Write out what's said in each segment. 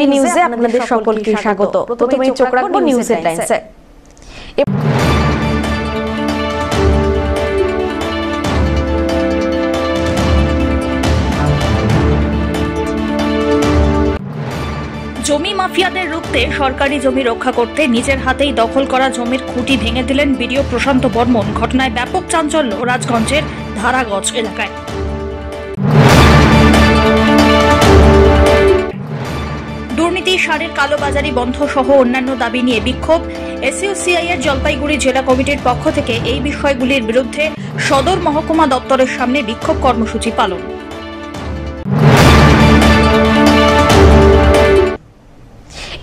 TV নিউজে আপনাদের সকলকে স্বাগত প্রথমে চোখ রাখবো নিউজের লাইনসে জমি মাফিয়াদের রুখতে সরকারি জমি রক্ষা করতে নিজের হাতেই দখল করা জমির খুঁটি ভেঙে দিলেন বিডিও প্রশান্ত বর্মন ঘটনায় ব্যাপক চাঞ্চল্য রাজগঞ্জের ধারাগজ এলাকায় সমিতি সারের কালোবাজারি বন্ধ সহ অন্যান্য দাবি নিয়ে বিক্ষোভ এসইউসিআই এর জলপাইগুড়ি জেলা কমিটির পক্ষ থেকে এই বিষয়গুলির বিরুদ্ধে সদর মহকুমা দপ্তরের সামনে বিক্ষোভ কর্মসূচি পালন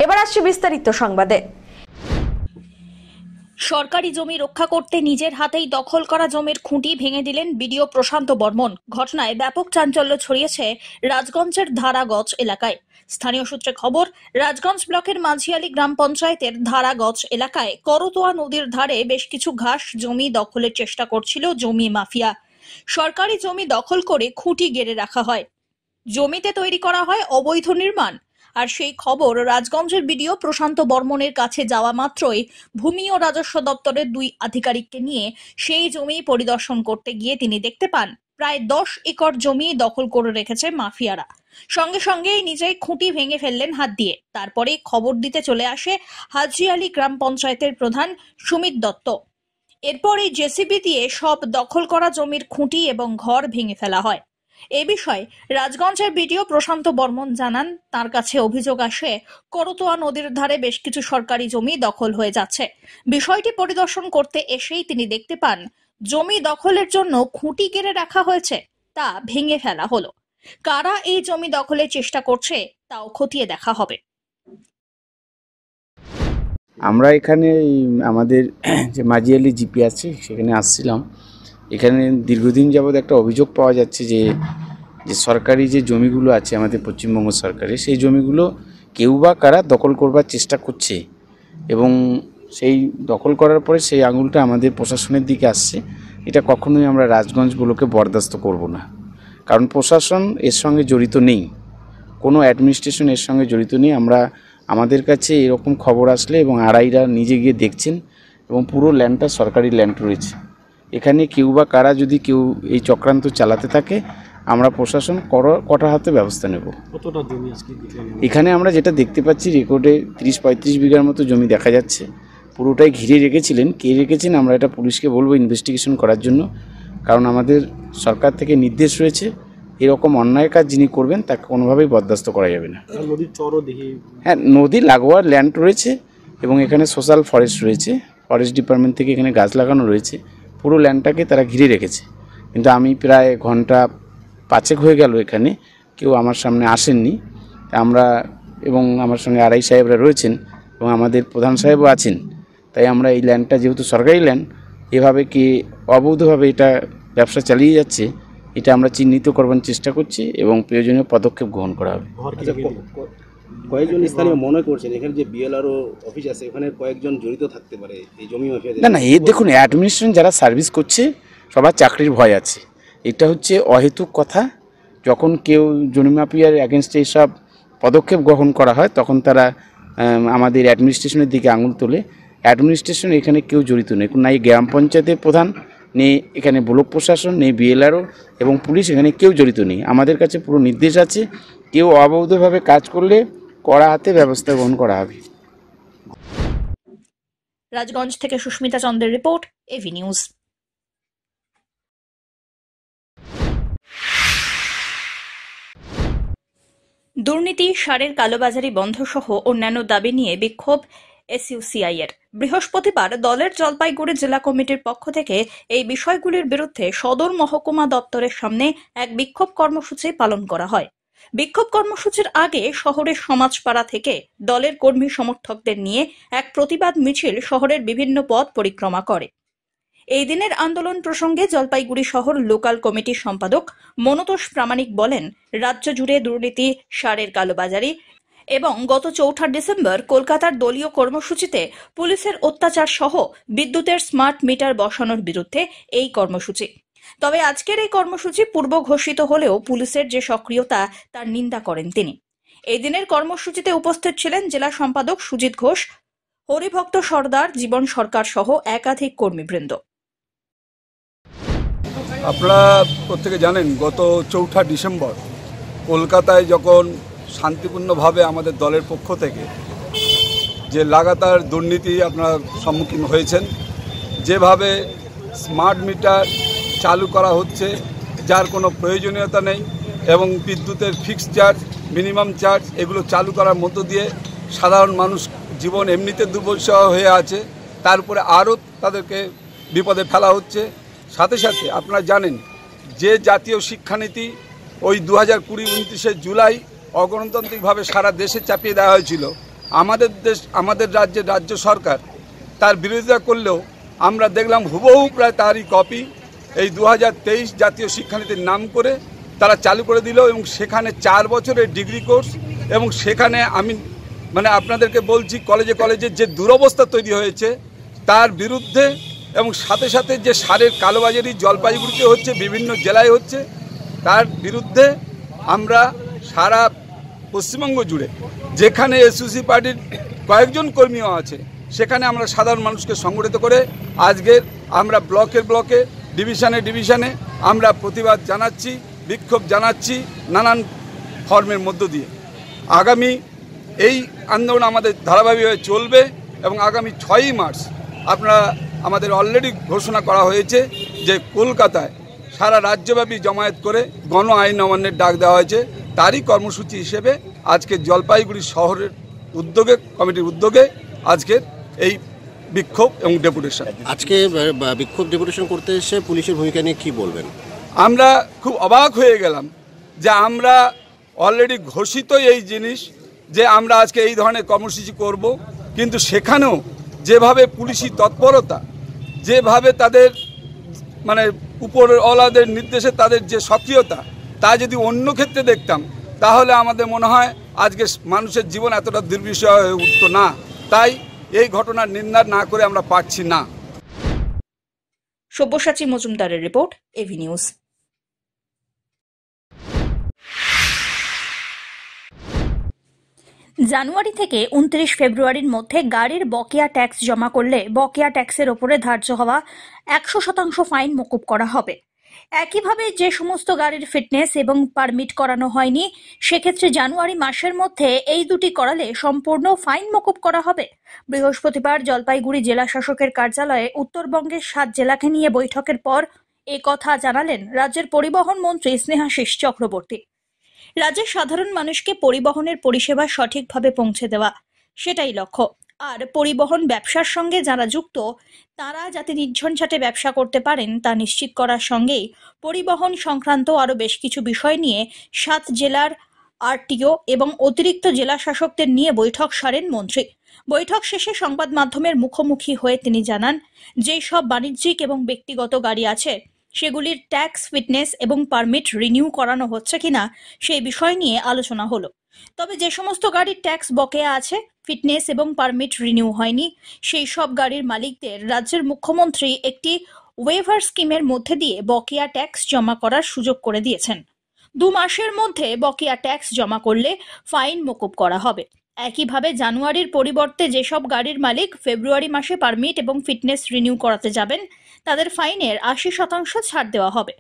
এবার আসছে বিস্তারিত সংবাদে সরকারি জমি রক্ষা করতে নিজের হাতেই দখল করা জমির খুঁটি ভেঙে দিলেন বিডিও প্রশান্ত বর্মন ঘটনায় ব্যাপক চাঞ্চল্য ছড়িয়েছে রাজগঞ্জের ধারাগজ এলাকায় স্থানীয় সূত্রে খবর রাজগঞ্জ ব্লকের মাঝিয়ালি গ্রাম পঞ্চায়েতের ধারাগজ এলাকায় করতোয়া নদীর ধারে বেশ কিছু ঘাস জমি দখলের চেষ্টা করছিল জমি মাফিয়া সরকারি জমি দখল করে খুঁটি গেড়ে রাখা হয় জমিতে তৈরি করা হয় অবৈধ নির্মাণ আর সেই খবর রাজগঞ্জের বিডিও প্রশান্ত বর্মনের কাছে যাওয়া মাত্রই ভূমি ও রাজস্ব দপ্তরের দুই আধিকারিককে নিয়ে সেই জমি পরিদর্শন করতে গিয়ে তিনি দেখতে পান প্রায় দশ একর জমি দখল করে রেখেছে মাফিয়ারা সঙ্গে সঙ্গেই নিজেই খুঁটি ভেঙে ফেললেন হাত দিয়ে তারপরে খবর দিতে চলে আসে হাজি আলী গ্রাম পঞ্চায়েতের প্রধান সুমিত দত্ত এরপরে জেসিবি দিয়ে সব দখল করা জমির খুঁটি এবং ঘর ভেঙে ফেলা হয় এ বিষয়ে রাজগঞ্জের বিডিও প্রশান্ত বর্মন জানান তার কাছে অভিযোগ আসে করতোয়া নদীর ধারে বেশ কিছু সরকারি জমি দখল হয়ে যাচ্ছে বিষয়টি পরিদর্শন করতে এসেই তিনি দেখতে পান জমি দখলের জন্য খুঁটি কেড়ে রাখা হয়েছে তা ভেঙে ফেলা হলো কারা এই জমি দখলের চেষ্টা করছে তাও খতিয়ে দেখা হবে আমরা এখানে আমাদের যে মাঝিয়ালি জিপি আছে সেখানে আসছিলাম এখানে দীর্ঘদিন যাবত একটা অভিযোগ পাওয়া যাচ্ছে যে যে সরকারি যে জমিগুলো আছে আমাদের পশ্চিমবঙ্গ সরকারে সেই জমিগুলো কেউ বা কারা দখল করবার চেষ্টা করছে এবং সেই দখল করার পরে সেই আঙুলটা আমাদের প্রশাসনের দিকে আসছে এটা কখনোই আমরা রাজগঞ্জগুলোকে বরদাস্ত করব না কারণ প্রশাসন এর সঙ্গে জড়িত নেই কোনো অ্যাডমিনিস্ট্রেশন এর সঙ্গে জড়িত নেই আমরা আমাদের কাছে এরকম খবর আসলে এবং আড়াইরা নিজে গিয়ে দেখছেন এবং পুরো ল্যান্ডটা সরকারি ল্যান্ড রয়েছে এখানে কেউ বা কারা যদি কেউ এই চক্রান্ত চালাতে থাকে আমরা প্রশাসন কটা হাতে ব্যবস্থা নেব এখানে আমরা যেটা দেখতে পাচ্ছি রেকর্ডে তিরিশ পঁয়ত্রিশ বিঘার মতো জমি দেখা যাচ্ছে পুরোটাই ঘিরে রেখেছিলেন কে রেখেছেন আমরা এটা পুলিশকে বলবো ইনভেস্টিগেশন করার জন্য কারণ আমাদের সরকার থেকে নির্দেশ রয়েছে এরকম অন্যায় কাজ যিনি করবেন তাকে কোনোভাবেই বরদাস্ত করা যাবে না নদীর চরও হ্যাঁ নদী লাগোয়ার ল্যান্ড রয়েছে এবং এখানে সোশ্যাল ফরেস্ট রয়েছে ফরেস্ট ডিপার্টমেন্ট থেকে এখানে গাছ লাগানো রয়েছে পুরো ল্যান্ডটাকে তারা ঘিরে রেখেছে কিন্তু আমি প্রায় ঘন্টা পাঁচেক হয়ে গেল এখানে কেউ আমার সামনে আসেননি আমরা এবং আমার সঙ্গে আড়াই সাহেবরা রয়েছেন এবং আমাদের প্রধান সাহেবও আছেন তাই আমরা এই ল্যান্ডটা যেহেতু সরকারি ল্যান্ড এভাবে কি অবৈধভাবে এটা ব্যবসা চালিয়ে যাচ্ছে এটা আমরা চিহ্নিত করবার চেষ্টা করছি এবং প্রয়োজনীয় পদক্ষেপ গ্রহণ করা হবে কয়েকজন স্থানীয় মনে করছেন এখানে যে বিএলআরও অফিস আছে এখানে কয়েকজন জড়িত থাকতে পারে এই জমি মাফিয়া না না এর দেখুন অ্যাডমিনিস্ট্রেশন যারা সার্ভিস করছে সবার চাকরির ভয় আছে এটা হচ্ছে অহেতুক কথা যখন কেউ জমি মাফিয়ার অ্যাগেনস্টে এইসব পদক্ষেপ গ্রহণ করা হয় তখন তারা আমাদের অ্যাডমিনিস্ট্রেশনের দিকে আঙুল তোলে অ্যাডমিনিস্ট্রেশন এখানে কেউ জড়িত নেই না এই গ্রাম পঞ্চায়েতের প্রধান নেই এখানে ব্লক প্রশাসন নেই বিএলআরও এবং পুলিশ এখানে কেউ জড়িত নেই আমাদের কাছে পুরো নির্দেশ আছে কেউ অবৈধভাবে কাজ করলে কড়া হাতে ব্যবস্থা গ্রহণ করা হবে রাজগঞ্জ থেকে সুস্মিতা চন্দ্রের রিপোর্ট এভি নিউজ দুর্নীতি সারের কালোবাজারি বন্ধ সহ অন্যান্য দাবি নিয়ে বিক্ষোভ এসইউসিআই এর বৃহস্পতিবার দলের জলপাইগুড়ি জেলা কমিটির পক্ষ থেকে এই বিষয়গুলির বিরুদ্ধে সদর মহকুমা দপ্তরের সামনে এক বিক্ষোভ কর্মসূচি পালন করা হয় বিক্ষোভ কর্মসূচির আগে শহরের সমাজপাড়া থেকে দলের কর্মী সমর্থকদের নিয়ে এক প্রতিবাদ মিছিল শহরের বিভিন্ন পথ পরিক্রমা করে এই দিনের আন্দোলন প্রসঙ্গে জলপাইগুড়ি শহর লোকাল কমিটির সম্পাদক মনতোষ প্রামাণিক বলেন রাজ্য জুড়ে দুর্নীতি সারের কালোবাজারি এবং গত চৌঠা ডিসেম্বর কলকাতার দলীয় কর্মসূচিতে পুলিশের অত্যাচার সহ বিদ্যুতের স্মার্ট মিটার বসানোর বিরুদ্ধে এই কর্মসূচি তবে আজকের এই কর্মসূচি পূর্ব ঘোষিত হলেও পুলিশের যে সক্রিয়তা তার নিন্দা করেন তিনি এই দিনের কর্মসূচিতে উপস্থিত ছিলেন জেলা সম্পাদক সুজিত ঘোষ হরিভক্ত সর্দার জীবন সরকার সহ একাধিক কর্মীবৃন্দ আপনারা প্রত্যেকে জানেন গত চৌঠা ডিসেম্বর কলকাতায় যখন শান্তিপূর্ণভাবে আমাদের দলের পক্ষ থেকে যে লাগাতার দুর্নীতি আপনারা সম্মুখীন হয়েছেন যেভাবে স্মার্ট মিটার চালু করা হচ্ছে যার কোনো প্রয়োজনীয়তা নেই এবং বিদ্যুতের ফিক্সড চার্জ মিনিমাম চার্জ এগুলো চালু করার মধ্য দিয়ে সাধারণ মানুষ জীবন এমনিতে দুর্বলসহ হয়ে আছে তারপরে আরও তাদেরকে বিপদে ফেলা হচ্ছে সাথে সাথে আপনারা জানেন যে জাতীয় শিক্ষানীতি ওই দু হাজার কুড়ি জুলাই অগণতান্ত্রিকভাবে সারা দেশে চাপিয়ে দেওয়া হয়েছিল আমাদের দেশ আমাদের রাজ্যের রাজ্য সরকার তার বিরোধিতা করলেও আমরা দেখলাম হুবহু প্রায় তারই কপি এই দু জাতীয় শিক্ষানীতির নাম করে তারা চালু করে দিল এবং সেখানে চার বছরের ডিগ্রি কোর্স এবং সেখানে আমি মানে আপনাদেরকে বলছি কলেজে কলেজে যে দুরবস্থা তৈরি হয়েছে তার বিরুদ্ধে এবং সাথে সাথে যে সারের কালোবাজারি জলপাইগুড়িতে হচ্ছে বিভিন্ন জেলায় হচ্ছে তার বিরুদ্ধে আমরা সারা পশ্চিমবঙ্গ জুড়ে যেখানে এসইউসি পার্টির কয়েকজন কর্মীও আছে সেখানে আমরা সাধারণ মানুষকে সংগঠিত করে আজকের আমরা ব্লকের ব্লকে ডিভিশনে ডিভিশনে আমরা প্রতিবাদ জানাচ্ছি বিক্ষোভ জানাচ্ছি নানান ফর্মের মধ্য দিয়ে আগামী এই আন্দোলন আমাদের ধারাবাহিকভাবে চলবে এবং আগামী ছয়ই মার্চ আপনারা আমাদের অলরেডি ঘোষণা করা হয়েছে যে কলকাতায় সারা রাজ্যব্যাপী জমায়েত করে গণ আইন অমান্যের ডাক দেওয়া হয়েছে তারই কর্মসূচি হিসেবে আজকে জলপাইগুড়ি শহরের উদ্যোগে কমিটির উদ্যোগে আজকের এই বিক্ষোভ এবং ডেপুটেশন আজকে বিক্ষোভ ডেপুটেশন করতে এসে পুলিশের ভূমিকা নিয়ে কী বলবেন আমরা খুব অবাক হয়ে গেলাম যে আমরা অলরেডি ঘোষিত এই জিনিস যে আমরা আজকে এই ধরনের কর্মসূচি করব কিন্তু সেখানেও যেভাবে পুলিশি তৎপরতা যেভাবে তাদের মানে উপরের অলাদের নির্দেশে তাদের যে সক্রিয়তা তা যদি অন্য ক্ষেত্রে দেখতাম তাহলে আমাদের মনে হয় আজকে মানুষের জীবন এতটা দুর্বিষয় হয়ে উঠত না তাই এই ঘটনার নিন্দা না করে আমরা পারছি না সব্যসাচী মজুমদারের রিপোর্ট এভি নিউজ জানুয়ারি থেকে উনত্রিশ ফেব্রুয়ারির মধ্যে গাড়ির বকেয়া ট্যাক্স জমা করলে বকেয়া ট্যাক্সের ওপরে ধার্য হওয়া একশো শতাংশ ফাইন মকুব করা হবে একইভাবে যে সমস্ত গাড়ির ফিটনেস এবং পারমিট করানো হয়নি সেক্ষেত্রে জানুয়ারি মাসের মধ্যে এই দুটি করালে সম্পূর্ণ ফাইন মকুব করা হবে বৃহস্পতিবার জলপাইগুড়ি জেলা শাসকের কার্যালয়ে উত্তরবঙ্গের সাত জেলাকে নিয়ে বৈঠকের পর এ কথা জানালেন রাজ্যের পরিবহন মন্ত্রী স্নেহাশিস চক্রবর্তী রাজ্যের সাধারণ মানুষকে পরিবহনের পরিষেবা সঠিকভাবে পৌঁছে দেওয়া সেটাই লক্ষ্য আর পরিবহন ব্যবসার সঙ্গে যারা যুক্ত তারা যাতে নির্ঝঞ্ঝাটে ব্যবসা করতে পারেন তা নিশ্চিত করার সঙ্গেই পরিবহন সংক্রান্ত আরও বেশ কিছু বিষয় নিয়ে সাত জেলার আরটিও এবং অতিরিক্ত জেলা শাসকদের নিয়ে বৈঠক সারেন মন্ত্রী বৈঠক শেষে সংবাদ মাধ্যমের মুখোমুখি হয়ে তিনি জানান যে সব বাণিজ্যিক এবং ব্যক্তিগত গাড়ি আছে সেগুলির ট্যাক্স ফিটনেস এবং পারমিট রিনিউ করানো হচ্ছে কিনা সেই বিষয় নিয়ে আলোচনা হলো তবে যে সমস্ত গাড়ির ট্যাক্স বকেয়া আছে ফিটনেস এবং পারমিট রিনিউ হয়নি সেই সব গাড়ির মালিকদের রাজ্যের মুখ্যমন্ত্রী একটি ওয়েভার স্কিমের মধ্যে দিয়ে বকেয়া ট্যাক্স জমা করার সুযোগ করে দিয়েছেন দু মাসের মধ্যে বকেয়া ট্যাক্স জমা করলে ফাইন মকুব করা হবে একইভাবে জানুয়ারির পরিবর্তে যেসব গাড়ির মালিক ফেব্রুয়ারি মাসে পারমিট এবং ফিটনেস রিনিউ করাতে যাবেন তাদের ফাইনের আশি শতাংশ ছাড় দেওয়া হবে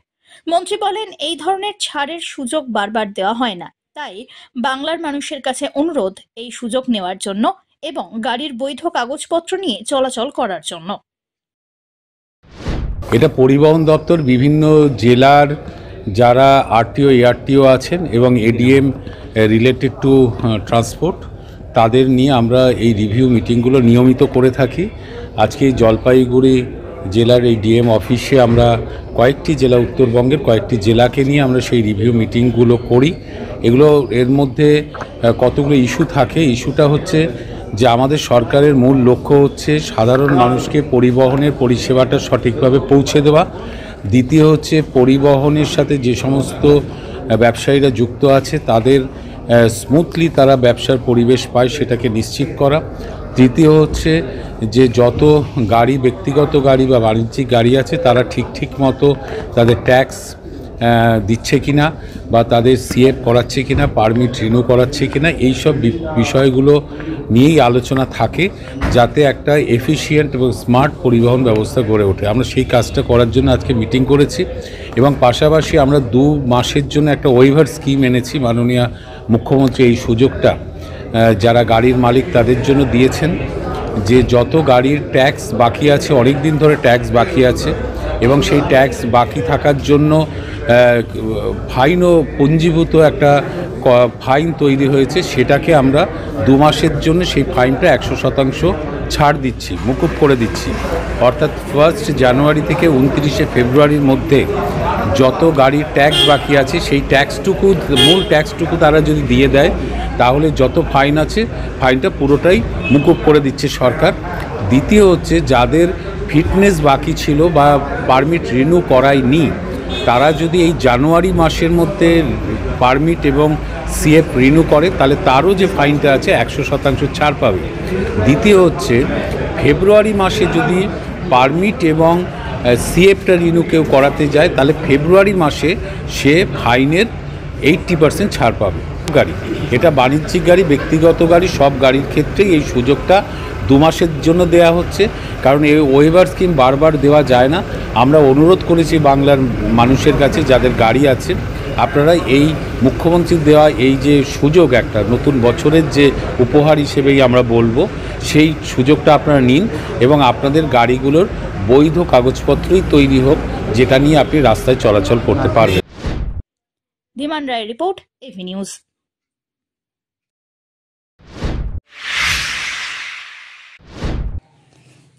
মন্ত্রী বলেন এই ধরনের ছাড়ের সুযোগ বারবার দেওয়া হয় না তাই বাংলার মানুষের কাছে অনুরোধ এই সুযোগ নেওয়ার জন্য এবং গাড়ির বৈধ কাগজপত্র নিয়ে চলাচল করার জন্য এটা পরিবহন দপ্তর বিভিন্ন জেলার যারা আরটিও এআরটিও আছেন এবং এডিএম রিলেটেড টু ট্রান্সপোর্ট তাদের নিয়ে আমরা এই রিভিউ মিটিংগুলো নিয়মিত করে থাকি আজকে জলপাইগুড়ি জেলার এই ডিএম অফিসে আমরা কয়েকটি জেলা উত্তরবঙ্গের কয়েকটি জেলাকে নিয়ে আমরা সেই রিভিউ মিটিংগুলো করি এগুলো এর মধ্যে কতগুলো ইস্যু থাকে ইস্যুটা হচ্ছে যে আমাদের সরকারের মূল লক্ষ্য হচ্ছে সাধারণ মানুষকে পরিবহনের পরিষেবাটা সঠিকভাবে পৌঁছে দেওয়া দ্বিতীয় হচ্ছে পরিবহনের সাথে যে সমস্ত ব্যবসায়ীরা যুক্ত আছে তাদের স্মুথলি তারা ব্যবসার পরিবেশ পায় সেটাকে নিশ্চিত করা তৃতীয় হচ্ছে যে যত গাড়ি ব্যক্তিগত গাড়ি বা বাণিজ্যিক গাড়ি আছে তারা ঠিক ঠিক মতো তাদের ট্যাক্স দিচ্ছে কিনা বা তাদের সিএফ করাচ্ছে কিনা পারমিট রিনিউ করাচ্ছে কিনা সব বিষয়গুলো নিয়েই আলোচনা থাকে যাতে একটা এফিসিয়েন্ট এবং স্মার্ট পরিবহন ব্যবস্থা গড়ে ওঠে আমরা সেই কাজটা করার জন্য আজকে মিটিং করেছি এবং পাশাপাশি আমরা দু মাসের জন্য একটা ওয়েভার স্কিম এনেছি মাননীয় মুখ্যমন্ত্রী এই সুযোগটা যারা গাড়ির মালিক তাদের জন্য দিয়েছেন যে যত গাড়ির ট্যাক্স বাকি আছে অনেক দিন ধরে ট্যাক্স বাকি আছে এবং সেই ট্যাক্স বাকি থাকার জন্য ফাইনও পঞ্জীভূত একটা ফাইন তৈরি হয়েছে সেটাকে আমরা দু মাসের জন্য সেই ফাইনটা একশো শতাংশ ছাড় দিচ্ছি মুকুব করে দিচ্ছি অর্থাৎ ফার্স্ট জানুয়ারি থেকে উনত্রিশে ফেব্রুয়ারির মধ্যে যত গাড়ির ট্যাক্স বাকি আছে সেই ট্যাক্সটুকু মূল ট্যাক্সটুকু তারা যদি দিয়ে দেয় তাহলে যত ফাইন আছে ফাইনটা পুরোটাই মুকুব করে দিচ্ছে সরকার দ্বিতীয় হচ্ছে যাদের ফিটনেস বাকি ছিল বা পারমিট রিনিউ করায়নি তারা যদি এই জানুয়ারি মাসের মধ্যে পারমিট এবং সিএফ রিনিউ করে তাহলে তারও যে ফাইনটা আছে একশো শতাংশ ছাড় পাবে দ্বিতীয় হচ্ছে ফেব্রুয়ারি মাসে যদি পারমিট এবং সিএফটা রিনিউ কেউ করাতে যায় তাহলে ফেব্রুয়ারি মাসে সে ফাইনের এইটটি পার্সেন্ট ছাড় পাবে গাড়ি এটা বাণিজ্যিক গাড়ি ব্যক্তিগত গাড়ি সব গাড়ির ক্ষেত্রেই এই সুযোগটা দু মাসের জন্য দেয়া হচ্ছে কারণ এই ওয়েভার স্কিম বারবার দেওয়া যায় না আমরা অনুরোধ করেছি বাংলার মানুষের কাছে যাদের গাড়ি আছে আপনারা এই মুখ্যমন্ত্রীর দেওয়া এই যে সুযোগ একটা নতুন বছরের যে উপহার হিসেবেই আমরা বলবো সেই সুযোগটা আপনারা নিন এবং আপনাদের গাড়িগুলোর বৈধ কাগজপত্রই তৈরি হোক যেটা নিয়ে আপনি রাস্তায় চলাচল করতে পারবেন Dhiman Roy report AV news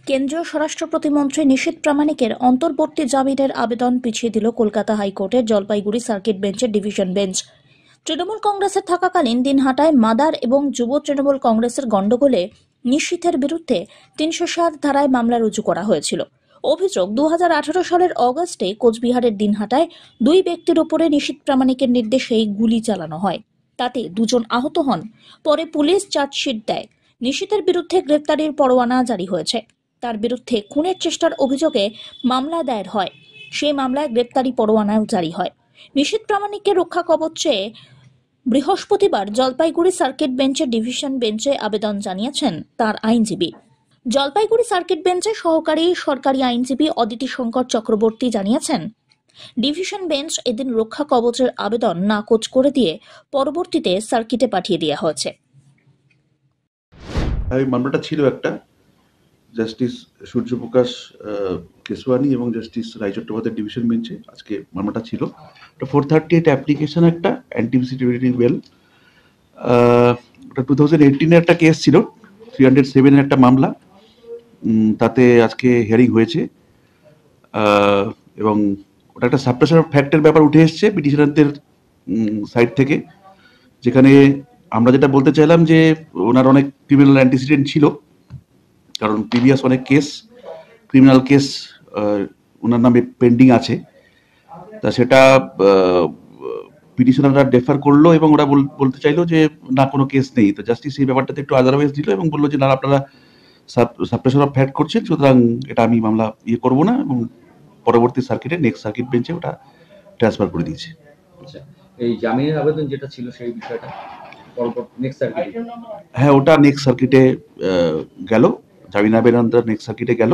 কেন্দ্রীয় স্বরাষ্ট্র প্রতিমন্ত্রী নিশীত প্রামাণিকের অন্তর্বর্তী জামিনের আবেদন পিছিয়ে দিল কলকাতা হাইকোর্টের জলপাইগুড়ি সার্কিট বেঞ্চের ডিভিশন বেঞ্চ তৃণমূল কংগ্রেসের থাকাকালীন দিনহাটায় মাদার এবং যুব তৃণমূল কংগ্রেসের গণ্ডগোলে নিশীথের বিরুদ্ধে তিনশো সাত ধারায় মামলা রুজু করা হয়েছিল অভিযোগ দু সালের অগাস্টে কোচবিহারের দিনহাটায় দুই ব্যক্তির ওপরে নিশীত প্রামাণিকের নির্দেশে গুলি চালানো হয় তাতে দুজন আহত হন পরে পুলিশ চার্জশিট দেয় নিশীতের বিরুদ্ধে গ্রেপ্তারির পরোয়ানা জারি হয়েছে তার বিরুদ্ধে খুনের চেষ্টার অভিযোগে মামলা দায়ের হয় সেই মামলায় গ্রেপ্তারি পরোয়ানাও জারি হয় নিশীত প্রামাণিককে রক্ষা কবচ বৃহস্পতিবার জলপাইগুড়ি সার্কিট বেঞ্চে ডিভিশন বেঞ্চে আবেদন জানিয়েছেন তার আইনজীবী জলপাইগুড়ি সার্কিট বেঞ্চে সহকারী সরকারি আইনজীবী অদিতি শঙ্কর চক্রবর্তী জানিয়েছেন ডিভিশন বেঞ্চ এদিন রক্ষা কবচের আবেদন নাকচ করে দিয়ে পরবর্তীতে সার্কিটে পাঠিয়ে দেওয়া হয়েছে এই মামলাটা ছিল একটা জাস্টিস সূর্যপ্রকাশ কেশওয়ানি এবং জাস্টিস রায় চট্টোপাধ্যায় ডিভিশন বেঞ্চে আজকে মামলাটা ছিল ফোর থার্টি এইট অ্যাপ্লিকেশন একটা অ্যান্টিভিসিটিভিটি বেল টু থাউজেন্ড এইটিনের একটা কেস ছিল থ্রি হান্ড্রেড সেভেনের একটা মামলা তাতে আজকে হিয়ারিং হয়েছে এবং ওটা একটা সাপ্রেশন ফ্যাক্টের ব্যাপার উঠে এসছে পিটিশনারদের সাইড থেকে যেখানে আমরা যেটা বলতে চাইলাম যে ওনার অনেক ক্রিমিনাল অ্যান্টিসিডেন্ট ছিল কারণ প্রিভিয়াস অনেক কেস ক্রিমিনাল কেস ওনার নামে পেন্ডিং আছে তা সেটা পিটিশনাররা ডেফার করলো এবং ওরা বলতে চাইলো যে না কোনো কেস নেই তো জাস্টিস এই ব্যাপারটাতে একটু আদারওয়াইজ দিল এবং বললো যে না আপনারা সাপ্রেশন অফ ফ্যাট করছেন সুতরাং এটা আমি মামলা ইয়ে করবো না এবং পরবর্তী সার্কিটে নেক্সট সার্কিট বেঞ্চে ওটা ট্রান্সফার করে দিয়েছে আচ্ছা, এই জামিনের আবেদন যেটা ছিল সেই বিষয়টা হ্যাঁ ওটা নেক্সট সার্কিটে গেল জামিন আবেদন নেক্সট সার্কিটে গেল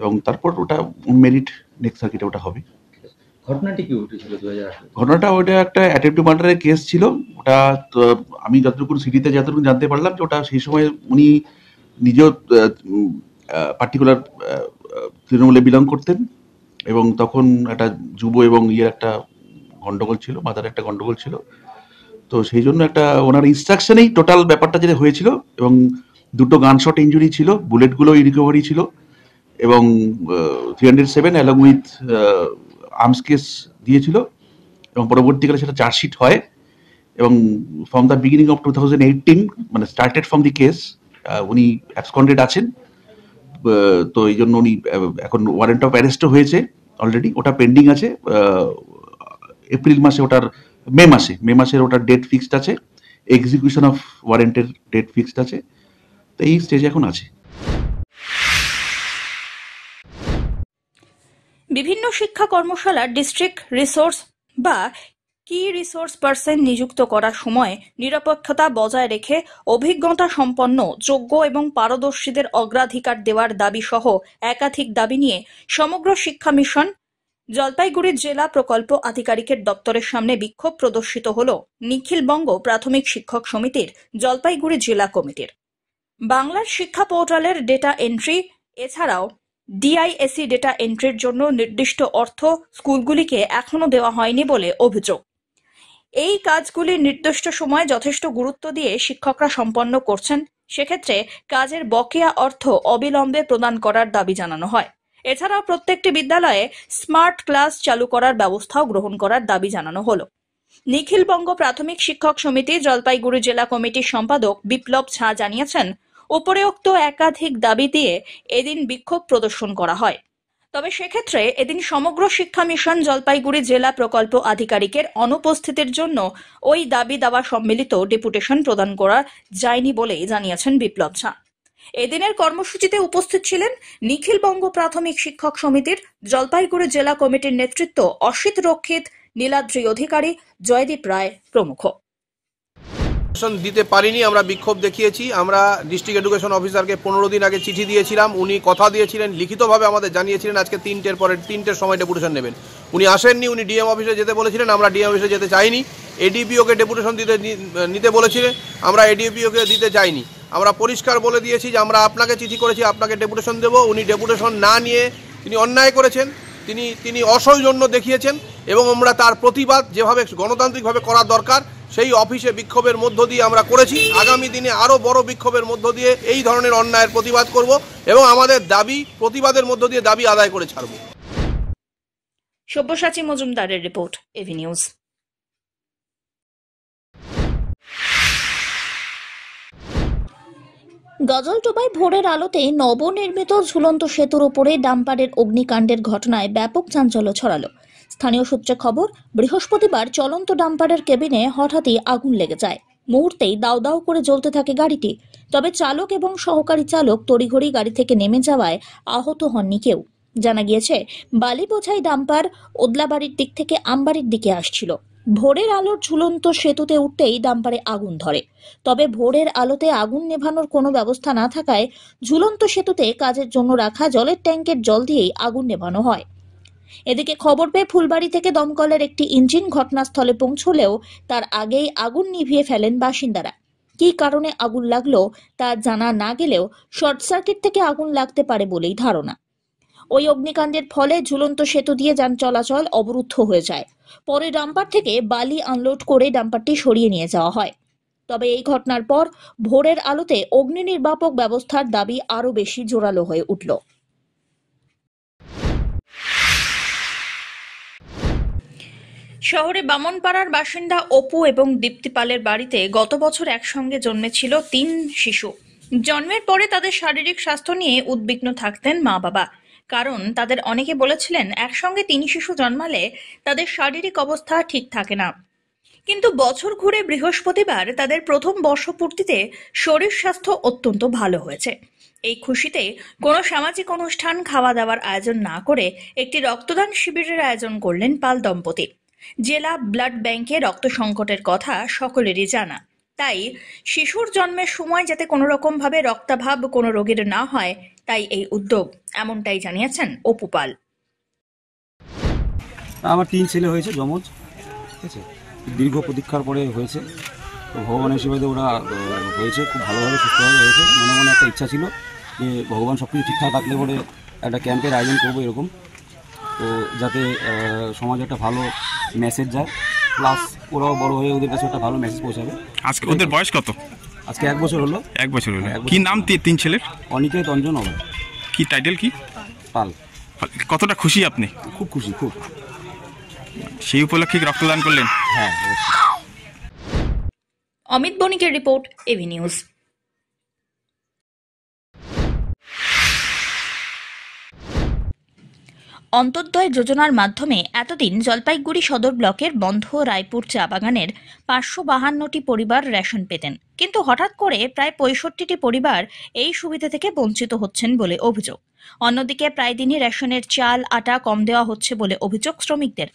এবং তারপর ওটা মেরিট নেক্সট সার্কিটে ওটা হবে ঘটনাটি কি ঘটনাটা ওটা একটা অ্যাটেম্প মার্ডারের কেস ছিল ওটা আমি যতটুকু সিটিতে যতটুকু জানতে পারলাম যে ওটা সেই সময় উনি নিজেও পার্টিকুলার তৃণমূলে বিলং করতেন এবং তখন একটা যুব এবং ইয়ের একটা গন্ডগোল ছিল মাথার একটা গন্ডগোল ছিল তো সেই জন্য একটা ওনার ইনস্ট্রাকশনেই টোটাল ব্যাপারটা যেটা হয়েছিল এবং দুটো গানশট ইঞ্জুরি ছিল বুলেটগুলো রিকভারি ছিল এবং three hundred seven along with arms case দিয়েছিল এবং পরবর্তীকালে সেটা চার্জশিট হয় এবং from the beginning of two thousand eighteen মানে স্টার্টেড ফ্রম দি কেস উনি অ্যাবসকন্ডেড আছেন তো এই জন্য উনি এখন ওয়ারেন্ট অফ অ্যারেস্টও হয়েছে অলরেডি ওটা পেন্ডিং আছে এপ্রিল মাসে ওটার মে মাসে মে মাসের ওটার ডেট ফিক্সড আছে এক্সিকিউশন অফ ওয়ারেন্টের ডেট ফিক্সড আছে তো এই স্টেজ এখন আছে বিভিন্ন শিক্ষা কর্মশালা ডিস্ট্রিক্ট রিসোর্স বা কি রিসোর্স পার্সন নিযুক্ত করার সময় নিরপেক্ষতা বজায় রেখে অভিজ্ঞতা সম্পন্ন যোগ্য এবং পারদর্শীদের অগ্রাধিকার দেওয়ার দাবি সহ একাধিক দাবি নিয়ে সমগ্র শিক্ষা মিশন জলপাইগুড়ি জেলা প্রকল্প আধিকারিকের দপ্তরের সামনে বিক্ষোভ প্রদর্শিত হল নিখিলবঙ্গ প্রাথমিক শিক্ষক সমিতির জলপাইগুড়ি জেলা কমিটির বাংলার শিক্ষা পোর্টালের ডেটা এন্ট্রি এছাড়াও ডিআইএসি ডেটা এন্ট্রির জন্য নির্দিষ্ট অর্থ স্কুলগুলিকে এখনও দেওয়া হয়নি বলে অভিযোগ এই কাজগুলি নির্দিষ্ট সময়ে যথেষ্ট গুরুত্ব দিয়ে শিক্ষকরা সম্পন্ন করছেন সেক্ষেত্রে কাজের বকেয়া অর্থ অবিলম্বে প্রদান করার দাবি জানানো হয় এছাড়াও প্রত্যেকটি বিদ্যালয়ে স্মার্ট ক্লাস চালু করার ব্যবস্থাও গ্রহণ করার দাবি জানানো হলো নিখিলবঙ্গ প্রাথমিক শিক্ষক সমিতি জলপাইগুড়ি জেলা কমিটির সম্পাদক বিপ্লব ঝা জানিয়েছেন উপরেক্ত একাধিক দাবি দিয়ে এদিন বিক্ষোভ প্রদর্শন করা হয় তবে সেক্ষেত্রে এদিন সমগ্র শিক্ষা মিশন জলপাইগুড়ি জেলা প্রকল্প আধিকারিকের অনুপস্থিতির জন্য ওই দাবি দাওয়া সম্মিলিত ডেপুটেশন প্রদান করা যায়নি বলে জানিয়েছেন বিপ্লব ঝা এদিনের কর্মসূচিতে উপস্থিত ছিলেন নিখিল বঙ্গ প্রাথমিক শিক্ষক সমিতির জলপাইগুড়ি জেলা কমিটির নেতৃত্ব অসিত রক্ষিত নীলাদ্রি অধিকারী জয়দীপ রায় প্রমুখ দিতে পারিনি আমরা বিক্ষোভ দেখিয়েছি আমরা ডিস্ট্রিক্ট এডুকেশন অফিসারকে পনেরো দিন আগে চিঠি দিয়েছিলাম উনি কথা দিয়েছিলেন লিখিতভাবে আমাদের জানিয়েছিলেন আজকে তিনটের পরে তিনটের সময় ডেপুটেশন নেবেন উনি আসেননি উনি ডিএম অফিসে যেতে বলেছিলেন আমরা ডিএম অফিসে যেতে চাইনি এডিপিওকে ডেপুটেশন দিতে নিতে বলেছিলেন আমরা এডিপিওকে দিতে চাইনি আমরা পরিষ্কার বলে দিয়েছি যে আমরা আপনাকে চিঠি করেছি আপনাকে ডেপুটেশন দেবো উনি ডেপুটেশন না নিয়ে তিনি অন্যায় করেছেন তিনি তিনি অসৌজন্য দেখিয়েছেন এবং আমরা তার প্রতিবাদ যেভাবে গণতান্ত্রিকভাবে করা দরকার সেই অফিসে বিক্ষোভের মধ্য দিয়ে আমরা করেছি আগামী দিনে আরও বড় বিক্ষোভের মধ্য দিয়ে এই ধরনের অন্যায়ের প্রতিবাদ করব এবং আমাদের দাবি প্রতিবাদের মধ্য দিয়ে দাবি আদায় করে ছাড়ব সব্যসাচী মজুমদারের রিপোর্ট এভি নিউজ গজলডোবায় ভোরের আলোতে নবনির্মিত ঝুলন্ত সেতুর উপরে ডাম্পারের অগ্নিকাণ্ডের ঘটনায় ব্যাপক চাঞ্চল্য ছড়ালো স্থানীয় সূত্রে খবর বৃহস্পতিবার চলন্ত ডাম্পারের কেবিনে হঠাৎই আগুন লেগে যায় মুহূর্তেই দাও দাও করে জ্বলতে থাকে গাড়িটি তবে চালক এবং সহকারী চালক তড়িঘড়ি গাড়ি থেকে নেমে যাওয়ায় আহত হননি কেউ জানা গিয়েছে বালি বোঝাই ডাম্পার ওদলাবাড়ির দিক থেকে আমবাড়ির দিকে আসছিল ভোরের আলোর ঝুলন্ত সেতুতে উঠতেই ডাম্পারে আগুন ধরে তবে ভোরের আলোতে আগুন নেভানোর কোনো ব্যবস্থা না থাকায় ঝুলন্ত সেতুতে কাজের জন্য রাখা জলের ট্যাঙ্কের জল দিয়েই আগুন নেভানো হয় এদিকে খবর পেয়ে ফুলবাড়ি থেকে দমকলের একটি ইঞ্জিন ঘটনাস্থলে পৌঁছলেও তার আগেই আগুন নিভিয়ে ফেলেন বাসিন্দারা কি কারণে আগুন লাগলো তা জানা না গেলেও শর্ট সার্কিট থেকে আগুন লাগতে পারে বলেই ধারণা ওই অগ্নিকাণ্ডের ফলে ঝুলন্ত সেতু দিয়ে যান চলাচল অবরুদ্ধ হয়ে যায় পরে ডাম্পার থেকে বালি আনলোড করে ডাম্পারটি সরিয়ে নিয়ে যাওয়া হয় তবে এই ঘটনার পর ভোরের আলোতে অগ্নি নির্বাপক ব্যবস্থার দাবি আরও বেশি জোরালো হয়ে উঠল শহরে বামনপাড়ার বাসিন্দা অপু এবং দীপ্তিপালের বাড়িতে গত বছর একসঙ্গে জন্মেছিল তিন শিশু জন্মের পরে তাদের শারীরিক স্বাস্থ্য নিয়ে উদ্বিগ্ন থাকতেন মা বাবা কারণ তাদের অনেকে বলেছিলেন একসঙ্গে তিন শিশু জন্মালে তাদের শারীরিক অবস্থা ঠিক থাকে না কিন্তু বছর ঘুরে বৃহস্পতিবার তাদের প্রথম বর্ষপূর্তিতে শরীর স্বাস্থ্য অত্যন্ত ভালো হয়েছে এই খুশিতে কোনো সামাজিক অনুষ্ঠান খাওয়া দাওয়ার আয়োজন না করে একটি রক্তদান শিবিরের আয়োজন করলেন পাল দম্পতি জেলা ব্লাড ব্যাংকে রক্ত সংকটের কথা সকলেরই জানা তাই শিশুর জন্মের সময় যাতে কোনো রকমভাবে রক্তাভাব কোনো রোগের না হয় তাই এই উদ্যোগ এমনটাই জানিয়েছেন অপুপাল আমার তিন ছেলে হয়েছে যমজ ঠিক আছে দীর্ঘ প্রতীক্ষার পরে হয়েছে তো হিসেবে তো ওরা হয়েছে খুব ভালোভাবে সুস্থভাবে হয়েছে মনে মনে একটা ইচ্ছা ছিল যে ভগবান সব কিছু ঠিকঠাক থাকলে পরে একটা ক্যাম্পের আয়োজন করবো এরকম তো যাতে সমাজে একটা ভালো মেসেজ যায় প্লাস ওরাও বড় হয়ে ওদের কাছে একটা ভালো মেসেজ পৌঁছাবে আজকে ওদের বয়স কত আজকে এক বছর হলো এক বছর হলো কি নাম তিন ছেলের অনিকেত অঞ্জন হবে কি টাইটেল কি পাল কতটা খুশি আপনি খুব খুশি খুব সেই উপলক্ষে রক্তদান করলেন হ্যাঁ অমিত বণিকের রিপোর্ট এভি নিউজ অন্তর্দয় যোজনার মাধ্যমে এতদিন জলপাইগুড়ি সদর ব্লকের বন্ধ রায়পুর চা বাগানের পাঁচশো বাহান্নটি পরিবার রেশন পেতেন কিন্তু হঠাৎ করে প্রায় পঁয়ষট্টিটি পরিবার এই সুবিধা থেকে বঞ্চিত হচ্ছেন বলে অভিযোগ অন্যদিকে প্রায় দিনই রেশনের চাল আটা কম দেওয়া হচ্ছে বলে অভিযোগ শ্রমিকদের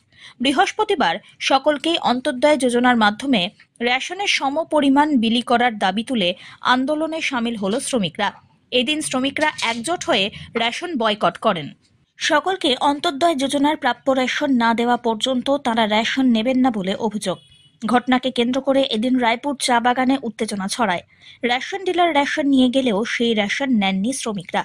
বৃহস্পতিবার সকলকেই অন্তর্দয় যোজনার মাধ্যমে রেশনের সম পরিমাণ বিলি করার দাবি তুলে আন্দোলনে সামিল হল শ্রমিকরা এদিন শ্রমিকরা একজোট হয়ে রেশন বয়কট করেন সকলকে অন্তর্দয় যোজনার প্রাপ্য রেশন না দেওয়া পর্যন্ত তারা রেশন নেবেন না বলে অভিযোগ ঘটনাকে কেন্দ্র করে এদিন রায়পুর চা বাগানে উত্তেজনা ছড়ায় রেশন ডিলার রেশন নিয়ে গেলেও সেই রেশন নেননি শ্রমিকরা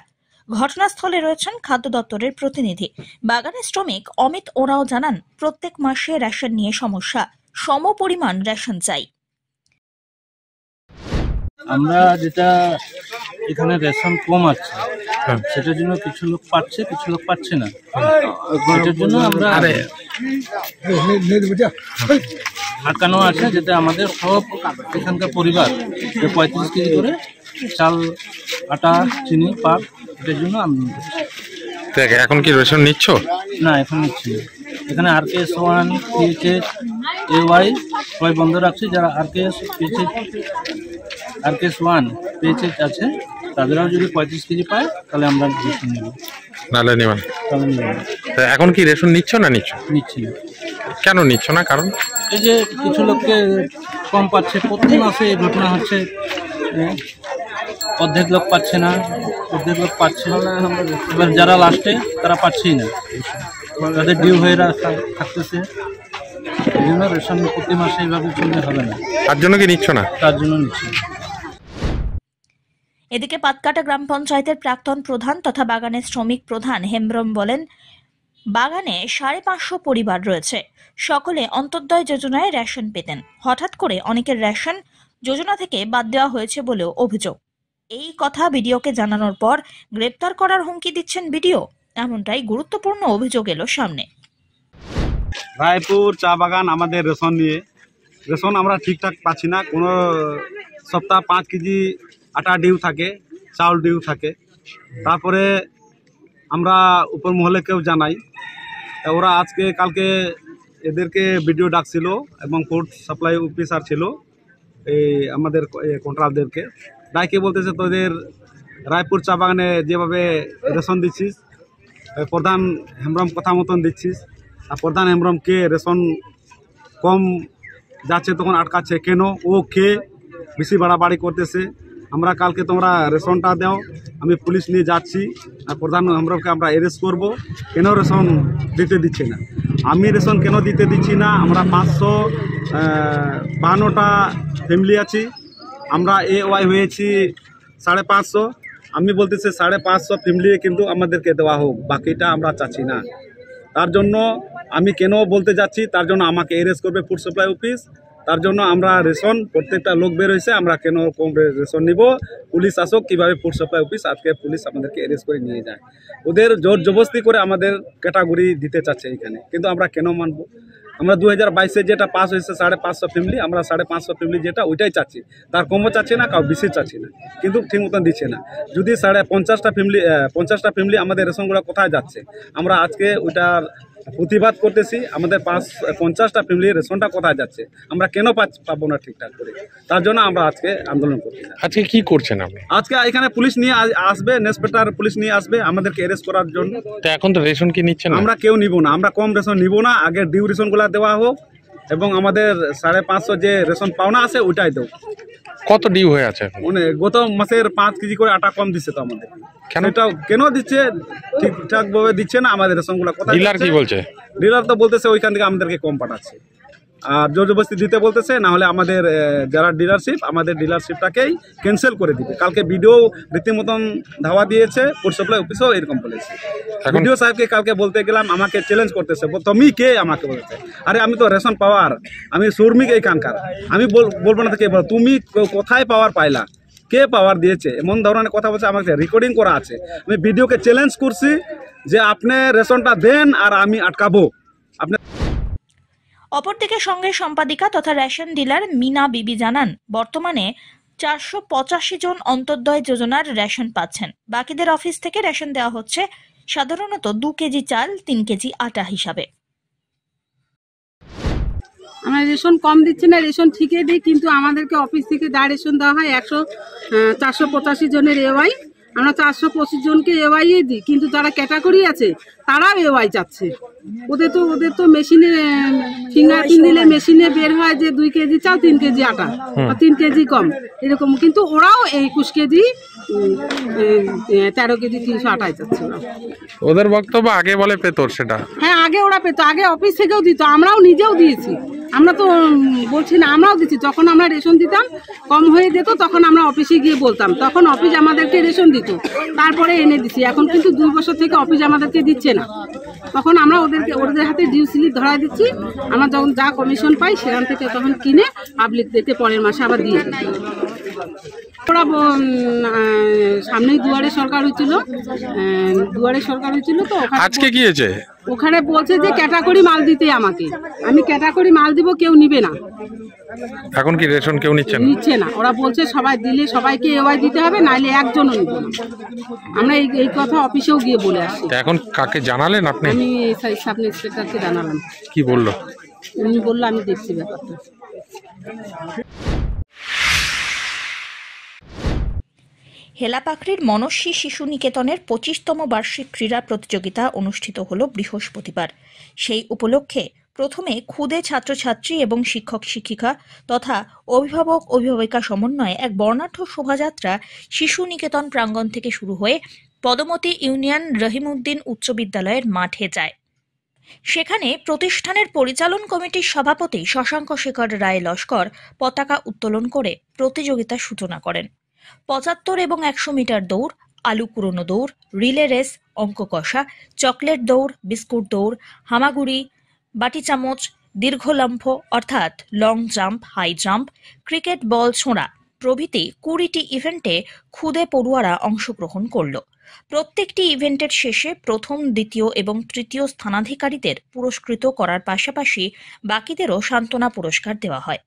ঘটনাস্থলে রয়েছেন খাদ্য দপ্তরের প্রতিনিধি বাগানের শ্রমিক অমিত ওরাও জানান প্রত্যেক মাসে রেশন নিয়ে সমস্যা সম পরিমাণ রেশন চাই আমরা যেটা এখানে রেশন কম আছে হ্যাঁ, সেটার জন্য কিছু লোক পাচ্ছে কিছু লোক পাচ্ছে না সেটার জন্য আমরা আটকানো আছে যেটা আমাদের সব এখানকার পরিবার পঁয়ত্রিশ কেজি করে চাল আটা চিনি পাট এটার জন্য দেখ এখন কি রেশন নিচ্ছ না এখন নিচ্ছি এখানে R K S one PHS এ ওয়াই সবাই বন্ধ রাখছি যারা R K S PHS R K S one PHS আছে তাদেরও যদি পঁয়ত্রিশ কেজি পায় তাহলে আমরা নাহলে নেবেন তা এখন কি রেশন নিচ্ছ না নিচ্ছ নিচ্ছি কেন নিচ্ছ না কারণ এই যে কিছু লোককে কম পাচ্ছে প্রতি মাসে এই ঘটনা হচ্ছে অর্ধেক লোক পাচ্ছে না অর্ধেক লোক পাচ্ছে না এবার যারা লাস্টে তারা পাচ্ছেই না তাদের ডিউ হয়ে রা- থাকতেছে এই জন্য রেশন প্রতি মাসে এইভাবে চলতে হবে না তার জন্য কি নিচ্ছ না তার জন্য না এদিকে পাতকাটা গ্রাম পঞ্চায়েতের প্রাক্তন প্রধান তথা বাগানের শ্রমিক প্রধান হেমব্রম বলেন বাগানে সাড়ে পাঁচশো পরিবার রয়েছে সকলে অন্তর্দয় যোজনায় রেশন পেতেন হঠাৎ করে অনেকের রেশন যোজনা থেকে বাদ দেওয়া হয়েছে বলেও অভিযোগ এই কথা বিডিওকে জানানোর পর গ্রেপ্তার করার হুমকি দিচ্ছেন বিডিও এমনটাই গুরুত্বপূর্ণ অভিযোগ এলো সামনে রায়পুর চা বাগান আমাদের রেশন নিয়ে রেশন আমরা ঠিকঠাক পাচ্ছি না কোনো সপ্তাহ পাঁচ কেজি আটা ডিউ থাকে চাউল ডিউ থাকে তারপরে আমরা উপর মহলে কেউ জানাই ওরা আজকে কালকে এদেরকে ভিডিও ডাকছিল এবং ফুড সাপ্লাই অফিসার ছিল এই আমাদের কন্ট্রাক্টদেরকে ডাইকে বলতেছে তোদের রায়পুর চা বাগানে যেভাবে রেশন দিচ্ছিস প্রধান হেমব্রম কথা মতন দিচ্ছিস আর প্রধান হেমব্রমকে রেশন কম যাচ্ছে তখন আটকাচ্ছে কেন ও কে বেশি বাড়াবাড়ি করতেছে আমরা কালকে তোমরা রেশনটা দাও আমি পুলিশ নিয়ে যাচ্ছি আর প্রধান আমরাকে আমরা অ্যারেস্ট করব কেন রেশন দিতে দিচ্ছে না আমি রেশন কেন দিতে দিচ্ছি না আমরা পাঁচশো বাহান্নটা ফ্যামিলি আছি আমরা এ ওয়াই হয়েছি সাড়ে পাঁচশো আমি বলতেছি সাড়ে পাঁচশো ফ্যামিলি কিন্তু আমাদেরকে দেওয়া হোক বাকিটা আমরা চাচ্ছি না তার জন্য আমি কেন বলতে যাচ্ছি তার জন্য আমাকে অ্যারেস্ট করবে ফুড সাপ্লাই অফিস তার জন্য আমরা রেশন প্রত্যেকটা লোক বের হয়েছে আমরা কেন কম রেশন নিব পুলিশ আসুক কীভাবে ফুড সাপ্লাই অফিস আজকে পুলিশ আমাদেরকে অ্যারেস্ট করে নিয়ে যায় ওদের জোর জবস্তি করে আমাদের ক্যাটাগরি দিতে চাচ্ছে এখানে কিন্তু আমরা কেন মানব আমরা দু হাজার বাইশে যেটা পাস হয়েছে সাড়ে পাঁচশো ফ্যামিলি আমরা সাড়ে পাঁচশো ফ্যামিলি যেটা ওইটাই চাচ্ছি তার কমও চাচ্ছি না কাউ বেশি চাচ্ছি না কিন্তু ঠিক মতন দিচ্ছে না যদি সাড়ে পঞ্চাশটা ফ্যামিলি পঞ্চাশটা ফ্যামিলি আমাদের রেশনগুলো কোথায় যাচ্ছে আমরা আজকে ওইটার প্রতিবাদ করতেছি আমাদের পাঁচ পঞ্চাশটা ফ্যামিলি রেশনটা কোথায় যাচ্ছে আমরা কেন পাবো না ঠিকঠাক করে তার জন্য আমরা আজকে আন্দোলন করছি আজকে কি করছেন আপনি আজকে এখানে পুলিশ নিয়ে আসবে নেসপেটার পুলিশ নিয়ে আসবে আমাদেরকে অ্যারেস্ট করার জন্য এখন তো রেশন কি নিচ্ছেন আমরা কেউ নিব না আমরা কম রেশন নিব না আগে ডিউ রেশনগুলো দেওয়া হোক এবং আমাদের সাড়ে পাঁচশো যে রেশন পাওনা আছে ওইটাই দেব কত ডিউ হয়ে আছে মানে গত মাসের পাঁচ কেজি করে আটা কম দিচ্ছে তো আমাদের কেন দিচ্ছে দিচ্ছে না আমাদের রেশনগুলো ডিলার তো বলতেছে ওইখান থেকে আমাদেরকে কম পাঠাচ্ছে আর দিতে বলতেছে আমাদের যারা ডিলারশিপ আমাদের ডিলারশিপটাকেই ক্যান্সেল করে কালকে রীতিমতন ধাওয়া দিয়েছে অফিসেও এরকম বলেছে বলতে গেলাম আমাকে চ্যালেঞ্জ করতেছে কে আমাকে বলেছে আরে আমি তো রেশন পাওয়ার আমি শ্রমিক এইখানকার আমি বলবো না থেকে তুমি কোথায় পাওয়ার পাইলা কে পাওয়ার দিয়েছে এমন ধরনের কথা বলছে আমাকে রেকর্ডিং করা আছে আমি ভিডিওকে চ্যালেঞ্জ করছি যে আপনি রেশনটা দেন আর আমি আটকাবো আপনি অপরদিকে সঙ্গে সম্পাদিকা তথা রেশন ডিলার মিনা বিবি জানান বর্তমানে চারশো পঁচাশি জন অন্তর্দয় যোজনার রেশন পাচ্ছেন বাকিদের অফিস থেকে রেশন দেওয়া হচ্ছে সাধারণত দু কেজি চাল তিন কেজি আটা হিসাবে আমরা রেশন কম দিচ্ছি না রেশন ঠিকই দিই কিন্তু আমাদেরকে অফিস থেকে যা রেশন দেওয়া হয় একশো চারশো পঁচাশি জনের এওয়াই আমরা চারশো পঁচিশ জনকে এওয়াইয়ে দিই কিন্তু যারা ক্যাটাগরি আছে তারা এওয়াই যাচ্ছে ওদের তো ওদের তো মেশিনে ফিঙ্গার প্রিন্ট দিলে মেশিনে বের হয় যে দুই কেজি চাও তিন কেজি আটা তিন কেজি কম এরকম কিন্তু ওরাও একুশ কেজি তেরো কেজি তিনশো আটাই যাচ্ছে ওদের বক্তব্য আগে বলে পেত সেটা হ্যাঁ আগে ওরা পেতো আগে অফিস থেকেও দিত আমরাও নিজেও দিয়েছি আমরা তো বলছি না আমরাও দিচ্ছি যখন আমরা রেশন দিতাম কম হয়ে যেত তখন আমরা অফিসে গিয়ে বলতাম তখন অফিস আমাদেরকে রেশন দিত তারপরে এনে দিচ্ছি এখন কিন্তু দুই বছর থেকে অফিস আমাদেরকে দিচ্ছে না না তখন আমরা ওদেরকে ওদের হাতে ডিউ স্লিপ ধরাই দিচ্ছি আমরা যখন যা কমিশন পাই সেখান থেকে তখন কিনে পাবলিক দিতে পরের মাসে আবার দিয়ে ওরা সামনেই দুয়ারে সরকার হয়েছিল দুয়ারে সরকার হয়েছিল তো আজকে গিয়েছে ওখানে বলছে যে ক্যাটাগরি মাল দিতে আমাকে আমি ক্যাটাগরি মাল দিব কেউ নিবে না এখন কি রেশন কেউ নিচ্ছে না নিচ্ছে না ওরা বলছে সবাই দিলে সবাইকে এওয়াই দিতে হবে নাইলে একজনও নিব না আমরা এই এই কথা অফিসেও গিয়ে বলে আসি এখন কাকে জানালেন আপনি আমি সাব ইন্সপেক্টরকে জানালাম কি বললো উনি বললো আমি দেখছি ব্যাপারটা হেলাপাখড়ির মনস্বী শিশু নিকেতনের পঁচিশতম বার্ষিক ক্রীড়া প্রতিযোগিতা অনুষ্ঠিত হল বৃহস্পতিবার সেই উপলক্ষে প্রথমে খুদে ছাত্রছাত্রী এবং শিক্ষক শিক্ষিকা তথা অভিভাবক অভিভাবিকা সমন্বয়ে এক বর্ণাঢ্য শোভাযাত্রা শিশু নিকেতন প্রাঙ্গণ থেকে শুরু হয়ে পদমতি ইউনিয়ন রহিমউদ্দিন উচ্চ বিদ্যালয়ের মাঠে যায় সেখানে প্রতিষ্ঠানের পরিচালন কমিটির সভাপতি শশাঙ্ক শেখর রায় লস্কর পতাকা উত্তোলন করে প্রতিযোগিতার সূচনা করেন পঁচাত্তর এবং একশো মিটার দৌড় আলু পুরনো দৌড় রিলে রেস অঙ্ক কষা চকলেট দৌড় বিস্কুট দৌড় হামাগুড়ি বাটি চামচ দীর্ঘ লম্ফ অর্থাৎ long jump high jump cricket ball ছোঁড়া প্রভৃতি কুড়িটি ইভেন্টে খুদে পড়ুয়ারা অংশগ্রহণ করল প্রত্যেকটি ইভেন্টের শেষে প্রথম দ্বিতীয় এবং তৃতীয় স্থানাধিকারীদের পুরস্কৃত করার পাশাপাশি বাকিদেরও সান্ত্বনা পুরস্কার দেওয়া হয়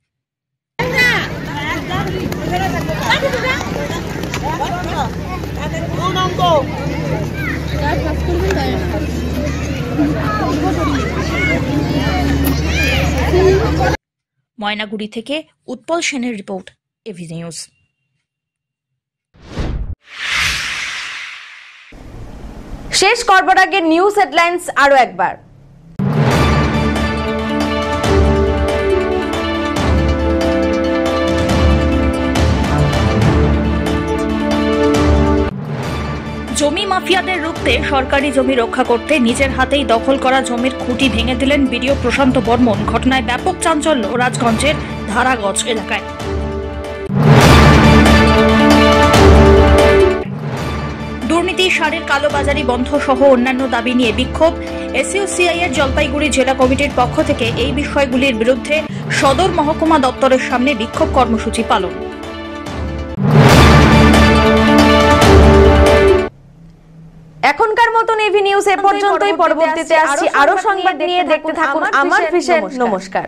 ময়নাগুড়ি থেকে উৎপল সেনের রিপোর্ট এভি নিউজ শেষ করবার আগে নিউজ হেডলাইন্স আরও একবার জমি মাফিয়াদের রুখতে সরকারি জমি রক্ষা করতে নিজের হাতেই দখল করা জমির খুঁটি ভেঙে দিলেন বিডিও প্রশান্ত বর্মন ঘটনায় ব্যাপক চাঞ্চল্য রাজগঞ্জের ধারাগজ এলাকায় দুর্নীতি সারের কালোবাজারি বন্ধ সহ অন্যান্য দাবি নিয়ে বিক্ষোভ এসইউসিআই এর জলপাইগুড়ি জেলা কমিটির পক্ষ থেকে এই বিষয়গুলির বিরুদ্ধে সদর মহকুমা দপ্তরের সামনে বিক্ষোভ কর্মসূচি পালন মতন এভি নিউজ এ পর্যন্তই পরবর্তীতে আসছি আরো সংবাদ নিয়ে দেখতে থাকুন আমার ভিশন নমস্কার